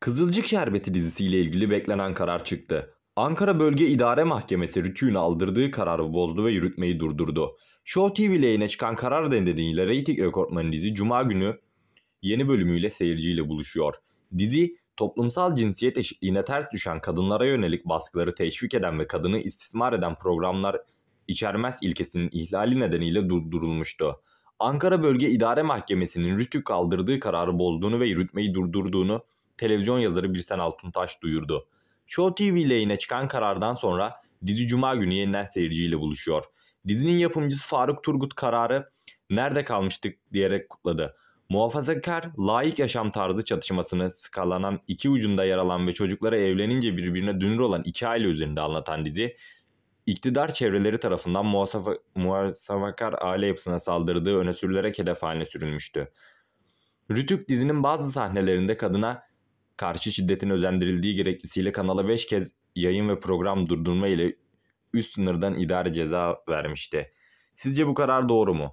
Kızılcık Şerbeti dizisiyle ilgili beklenen karar çıktı. Ankara Bölge İdare Mahkemesi Rütü'nün aldırdığı kararı bozdu ve yürütmeyi durdurdu. Show TV ile yine çıkan karar nedeniyle reyting rekortmanı dizi Cuma günü yeni bölümüyle seyirciyle buluşuyor. Dizi toplumsal cinsiyet eşitliğine ters düşen kadınlara yönelik baskıları teşvik eden ve kadını istismar eden programlar içermez ilkesinin ihlali nedeniyle durdurulmuştu. Ankara Bölge İdare Mahkemesi'nin Rütük kaldırdığı kararı bozduğunu ve yürütmeyi durdurduğunu televizyon yazarı Birsen Altuntaş duyurdu. Show TV ile çıkan karardan sonra dizi cuma günü yeniden seyirciyle buluşuyor. Dizinin yapımcısı Faruk Turgut kararı nerede kalmıştık diyerek kutladı. Muhafazakar, laik yaşam tarzı çatışmasını skalanan iki ucunda yer alan ve çocuklara evlenince birbirine dünür olan iki aile üzerinde anlatan dizi, iktidar çevreleri tarafından muhafazakar aile yapısına saldırdığı öne sürülerek hedef haline sürülmüştü. Rütük dizinin bazı sahnelerinde kadına karşı şiddetin özendirildiği gerekçesiyle kanala 5 kez yayın ve program durdurma ile üst sınırdan idari ceza vermişti. Sizce bu karar doğru mu?